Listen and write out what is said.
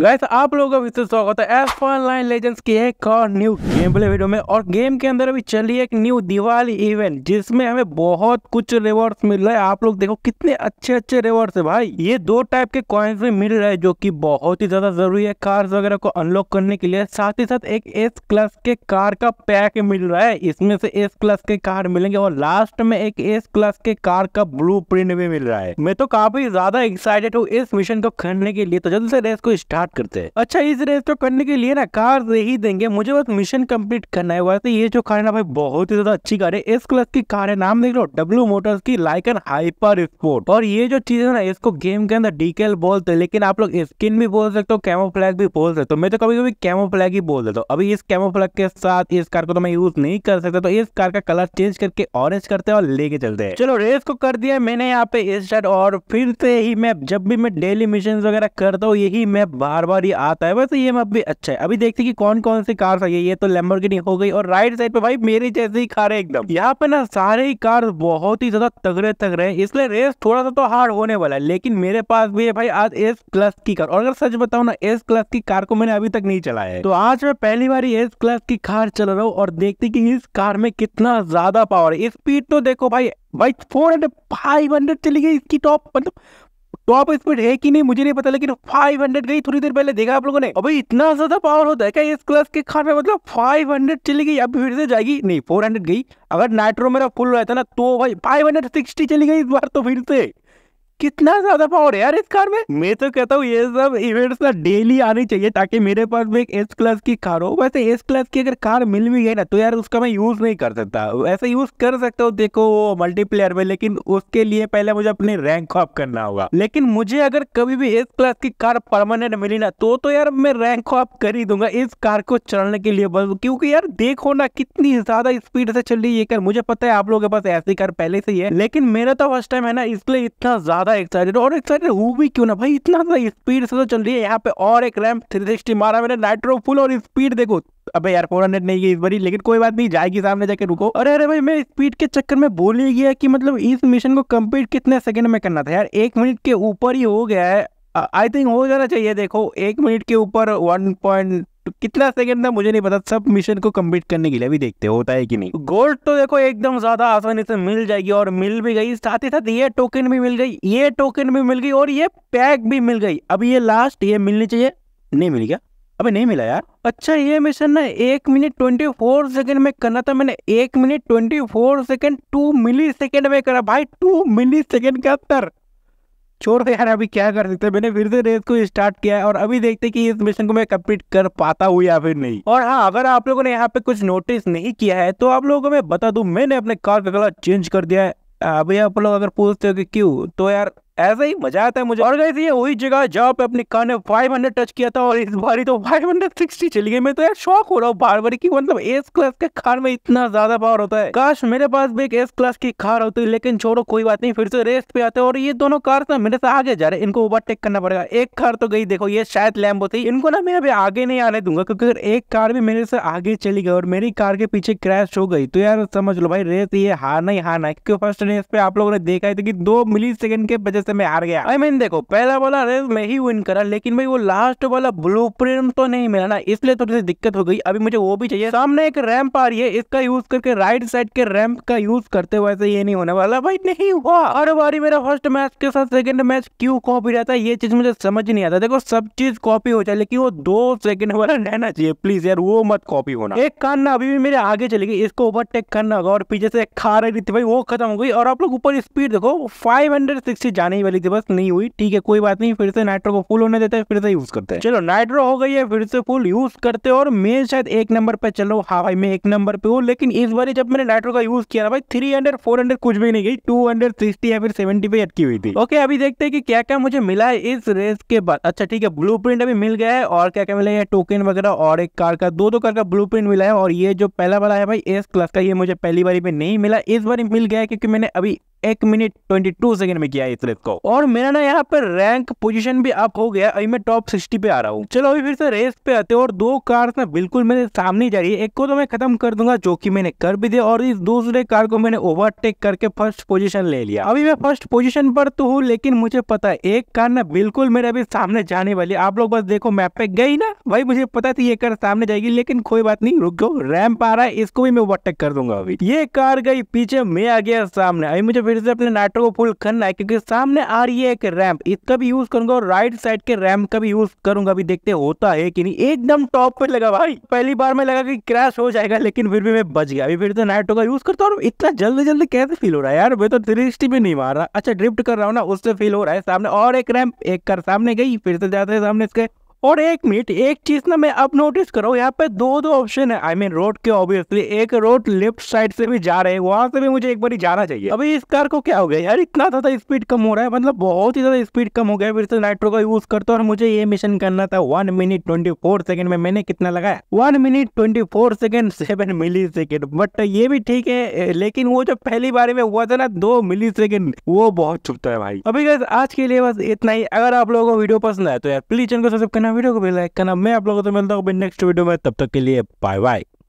gas आप लोगों का विशेष स्वागत है एफ ऑनलाइन लेजेंड्स की एक और न्यू गेम प्ले वीडियो में और गेम के अंदर अभी चली एक न्यू दिवाली इवेंट जिसमें हमें बहुत कुछ रिवॉर्ड्स मिल रहा है आप लोग देखो कितने अच्छे अच्छे रिवॉर्ड्स है भाई ये दो टाइप के कॉइन्स भी मिल रहे हैं जो कि बहुत ही ज़्यादा ज़रूरी है कार्स वगैरह को अनलॉक करने के लिए साथ ही साथ एक एस क्लास के कार का पैक मिल रहा है इसमें से एस क्लास के कार मिलेंगे और लास्ट में एक एस क्लास के कार का ब्लू भी मिल रहा है मैं तो काफ़ी ज़्यादा एक्साइटेड हूँ इस मिशन को खेलने के लिए तो जल्दी से रेस को स्टार्ट स्टार्ट करते हैं अच्छा इस रेस तो करने के लिए ना कार दे ही देंगे मुझे बस मिशन कंप्लीट करना है वैसे ये जो कार है ना भाई बहुत ही ज्यादा अच्छी कार है एस क्लास की कार है नाम देख लो डब्ल्यू मोटर्स की लाइकन हाइपर स्पोर्ट और ये जो चीज है ना इसको गेम के अंदर डीकेल बोलते हैं लेकिन आप लोग स्किन भी बोल सकते हो कैमो फ्लैग भी बोल सकते हो मैं तो कभी कभी कैमो फ्लैग ही बोल देता हूँ अभी इस कैमो फ्लैग के साथ इस कार को तो मैं यूज नहीं कर सकता तो इस कार का कलर चेंज करके ऑरेंज करते हैं और लेके चलते हैं चलो रेस को कर दिया मैंने यहाँ पे स्टार्ट और फिर से ही मैप जब भी मैं डेली मिशन वगैरह करता हूँ यही मैप बार बार ये आता है वैसे ये मैं अभी अच्छा है अभी देखते हैं कि कौन कौन सी कार्स आई है ये तो लेम्बोर्गिनी हो गई और राइट साइड पे भाई मेरी जैसी ही कार है एकदम यहाँ पे ना सारे ही कार बहुत ही ज्यादा तगड़े तगड़े हैं इसलिए रेस थोड़ा सा तो हार्ड होने वाला है लेकिन मेरे पास भी है भाई आज एस क्लास की कार और अगर सच बताऊँ ना एस क्लास की कार को मैंने अभी तक नहीं चलाया है तो आज मैं पहली बार एस क्लास की कार चला रहा हूँ और देखते की इस कार में कितना ज्यादा पावर है स्पीड तो देखो भाई भाई फोर हंड्रेड फाइव हंड्रेड चली गई इसकी टॉप मतलब टॉप तो स्पीड है कि नहीं मुझे नहीं पता लेकिन 500 गई थोड़ी देर पहले देखा आप लोगों ने अभी इतना ज्यादा पावर होता है क्या इस क्लास के खान में मतलब 500 चली गई अभी फिर से जाएगी नहीं 400 गई अगर नाइट्रो मेरा फुल रहता ना तो भाई 560 चली गई इस बार तो फिर से कितना ज्यादा पावर है यार इस कार में मैं तो कहता हूँ ये सब इवेंट्स ना डेली आनी चाहिए ताकि मेरे पास भी एक एस क्लास की कार हो वैसे एस क्लास की अगर कार मिल भी गई ना तो यार उसका मैं यूज नहीं कर सकता वैसे यूज कर सकता हूँ देखो वो मल्टीप्लेयर में लेकिन उसके लिए पहले मुझे अपने रैंक ऑफ करना होगा लेकिन मुझे अगर कभी भी एस क्लास की कार परमानेंट मिली ना तो तो यार मैं रैंक ऑफ कर ही दूंगा इस कार को चलने के लिए बस क्योंकि यार देखो ना कितनी ज्यादा स्पीड से चल रही है कार मुझे पता है आप लोगों के पास ऐसी कार पहले से ही है लेकिन मेरा तो फर्स्ट टाइम है ना इसलिए इतना ज्यादा ज़्यादा एक्साइटेड और एक्साइटेड हो भी क्यों ना भाई इतना ज़्यादा स्पीड से तो चल रही है यहाँ पे और एक रैम थ्री सिक्सटी मारा मैंने नाइट्रो फुल और स्पीड देखो अबे यार फोर हंड्रेड नहीं गई इस बारी लेकिन कोई बात नहीं जाएगी सामने जाके रुको अरे अरे भाई मैं स्पीड के चक्कर में बोल ही गया कि मतलब इस मिशन को कम्प्लीट कितने सेकंड में करना था यार एक मिनट के ऊपर ही हो गया है आई थिंक हो जाना चाहिए देखो एक मिनट के ऊपर वन पॉइंट तो कितना सेकंड था मुझे नहीं पता सब मिशन को कंप्लीट करने के लिए अभी देखते होता है कि नहीं गोल्ड तो देखो एकदम ज्यादा आसानी से मिल जाएगी और मिल भी गई साथ ही साथ ये टोकन भी मिल गई ये टोकन भी मिल गई और ये पैक भी मिल गई अब ये लास्ट ये मिलनी चाहिए नहीं मिल गया अबे नहीं मिला यार अच्छा ये मिशन ना एक मिनट ट्वेंटी फोर सेकंड में करना था मैंने एक minute twenty four second two millisecond में करा भाई टू मिली सेकंड के अंतर छोड़ो यार अभी क्या कर सकते हैं मैंने फिर से रेस को स्टार्ट किया है और अभी देखते हैं कि इस मिशन को मैं कम्प्लीट कर पाता हूँ या फिर नहीं और हाँ अगर आप लोगों ने यहाँ पे कुछ नोटिस नहीं किया है तो आप लोगों को मैं बता दू मैंने अपने कार का कलर चेंज कर दिया है अभी आप लोग अगर पूछते हो कि क्यों तो यार ऐसा ही मजा आता है मुझे और गई ये वही जगह जहाँ पे अपने कान ने फाइव हंड्रेड टच किया था और इस बार ही तो सिक्सटी चली गई मैं तो यार शौक हो रहा हूँ बार बार की मतलब एस क्लास के कार में इतना ज्यादा पावर होता है काश मेरे पास भी एक एस क्लास की कार होती है लेकिन छोड़ो कोई बात नहीं फिर से रेस्ट पे आते और ये दोनों कार ना मेरे से आगे जा रहे इनको ओवरटेक करना पड़ेगा एक कार तो गई देखो ये शायद लैम्बो थी इनको ना मैं अभी आगे नहीं आने दूंगा क्योंकि अगर एक कार भी मेरे से आगे चली गई और मेरी कार के पीछे क्रैश हो गई तो यार समझ लो भाई रेस ये हारना ही हारना है क्योंकि फर्स्ट रेस पे आप लोगों ने देखा है कि दो मिली सेकंड के वजह से मैं हार गया आई मीन देखो पहला वाला रेस मैं ही विन करा लेकिन भाई वो लास्ट वाला ब्लू तो नहीं मिला ना इसलिए थोड़ी तो सी दिक्कत हो गई अभी मुझे वो भी चाहिए सामने एक रैम्प आ रही है इसका यूज करके राइट साइड के रैम्प का यूज करते हुए ऐसे ये नहीं होने वाला भाई नहीं हुआ हर बारी मेरा फर्स्ट मैच के साथ सेकंड मैच क्यों कॉपी रहता है ये चीज मुझे समझ नहीं आता देखो सब चीज कॉपी हो जाए लेकिन वो दो सेकंड वाला रहना चाहिए प्लीज यार वो मत कॉपी होना एक कान ना अभी भी मेरे आगे चलेगी इसको ओवरटेक करना होगा और पीछे से खा रही थी भाई वो खत्म हो गई और आप लोग ऊपर स्पीड देखो फाइव जाने पुरानी वाली थी बस नहीं हुई ठीक है कोई बात नहीं फिर से नाइट्रो को फुल होने देते हैं फिर से यूज करते हैं चलो नाइट्रो हो गई है फिर से फुल यूज करते और मैं शायद एक नंबर पे चलो हाँ भाई मैं एक नंबर पे हूँ लेकिन इस बार जब मैंने नाइट्रो का यूज किया भाई थ्री हंड्रेड कुछ भी नहीं गई टू या फिर सेवेंटी पे अटकी हुई थी ओके अभी देखते हैं कि क्या क्या मुझे मिला है इस रेस के बाद अच्छा ठीक है ब्लू अभी मिल गया है और क्या क्या मिला है टोकन वगैरह और एक कार का दो दो कार का ब्लू मिला है और ये जो पहला वाला है भाई एस क्लास का ये मुझे पहली बारी में नहीं मिला इस बार मिल गया क्योंकि मैंने अभी एक मिनट ट्वेंटी टू सेकंड में किया इस को और मेरा ना यहाँ पर रैंक पोजीशन भी अप हो गया अभी मैं टॉप सिक्सटी पे आ रहा हूँ चलो अभी फिर से रेस पे आते और दो कार ना बिल्कुल मेरे सामने जा रही है एक को तो मैं खत्म कर दूंगा जो की मैंने कर भी दिया और इस दूसरे कार को मैंने ओवरटेक करके फर्स्ट पोजिशन ले लिया अभी मैं फर्स्ट पोजिशन पर तो हूँ लेकिन मुझे पता है एक कार ना बिल्कुल मेरे अभी सामने जाने वाली आप लोग बस देखो मैप पे गई ना भाई मुझे पता थी ये कार सामने जाएगी लेकिन कोई बात नहीं रुक जाओ रैम्प आ रहा है इसको भी मैं ओवरटेक कर दूंगा अभी ये कार गई पीछे मैं आ गया सामने अभी मुझे फिर से अपने नाइट्रो को फुल करना है क्योंकि सामने आ रही है एक रैम्प इसका भी यूज़ करूंगा और राइट साइड के रैम्प का भी यूज़ करूंगा अभी देखते होता है कि नहीं एकदम टॉप पर लगा भाई पहली बार में लगा कि क्रैश हो जाएगा लेकिन फिर भी मैं बच गया अभी फिर से नाइट्रो का यूज़ करता हूँ इतना जल्दी जल्दी कैसे फील हो रहा है यार मैं तो थ्री भी नहीं मार रहा अच्छा ड्रिफ्ट कर रहा हूँ ना उससे फील हो रहा है सामने और एक रैम्प एक कर सामने गई फिर से जाते हैं सामने इसके और एक मिनट एक चीज ना मैं अब नोटिस करो यहाँ पे दो दो ऑप्शन है आई मीन रोड के ऑब्वियसली एक रोड लेफ्ट साइड से भी जा रहे हैं वहां से भी मुझे एक बार जाना चाहिए अभी इस कार को क्या हो गया यार इतना ज्यादा स्पीड कम हो रहा है मतलब बहुत ही ज्यादा स्पीड कम हो गया फिर से नाइट्रो का यूज करता और मुझे ये मिशन करना था one minute twenty four second में मैंने कितना लगाया one minute twenty four second seven millisecond but ये भी ठीक है लेकिन वो जो पहली बार में हुआ था ना दो मिली सेकेंड वो बहुत चुपता है भाई अभी आज के लिए बस इतना ही अगर आप लोगों को वीडियो पसंद आया तो यार प्लीज चैनल को सब्सक्राइब करना वीडियो को भी लाइक करना मैं आप लोगों से मिलता हूँ नेक्स्ट वीडियो में तब तक के लिए बाय बाय